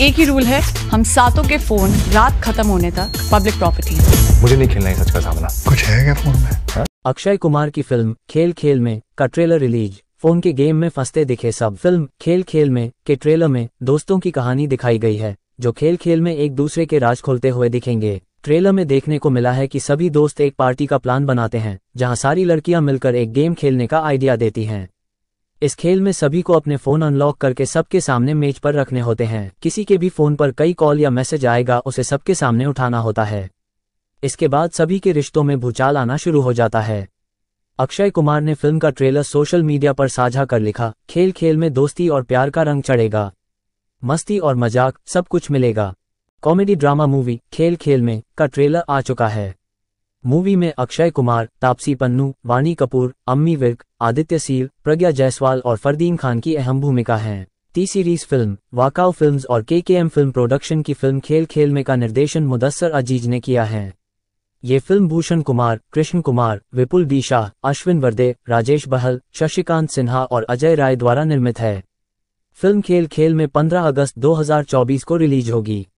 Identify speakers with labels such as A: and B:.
A: एक ही रूल है हम सातों के फोन रात खत्म होने तक पब्लिक प्रॉपर्टी मुझे नहीं खेलना है सच का सामना कुछ है क्या फोन में हाँ? अक्षय कुमार की फिल्म खेल खेल में का ट्रेलर रिलीज फोन के गेम में फंसते दिखे सब फिल्म खेल खेल में के ट्रेलर में दोस्तों की कहानी दिखाई गई है जो खेल खेल में एक दूसरे के राज खोलते हुए दिखेंगे ट्रेलर में देखने को मिला है कि सभी दोस्त एक पार्टी का प्लान बनाते हैं जहां सारी लड़कियां मिलकर एक गेम खेलने का आइडिया देती हैं इस खेल में सभी को अपने फोन अनलॉक करके सबके सामने मेज पर रखने होते हैं किसी के भी फोन पर कई कॉल या मैसेज आएगा उसे सबके सामने उठाना होता है इसके बाद सभी के रिश्तों में भूचाल आना शुरू हो जाता है अक्षय कुमार ने फिल्म का ट्रेलर सोशल मीडिया पर साझा कर लिखा खेल खेल में दोस्ती और प्यार का रंग चढ़ेगा मस्ती और मजाक सब कुछ मिलेगा कॉमेडी ड्रामा मूवी खेल खेल में का ट्रेलर आ चुका है मूवी में अक्षय कुमार तापसी पन्नू वानी कपूर अम्मी विर्क आदित्य सील प्रज्ञा जायसवाल और फरदीन खान की अहम भूमिका हैं टी सीरीज फिल्म वाकाओ फिल्म्स और के के एम फिल्म प्रोडक्शन की फिल्म खेल खेल में का निर्देशन मुदस्सर अजीज ने किया है ये फिल्म भूषण कुमार कृष्ण कुमार विपुल बी शाह अश्विन वर्दे राजेश बहल शशिकांत सिन्हा और अजय राय द्वारा निर्मित है फिल्म खेल खेल में 15 अगस्त 2024 को रिलीज होगी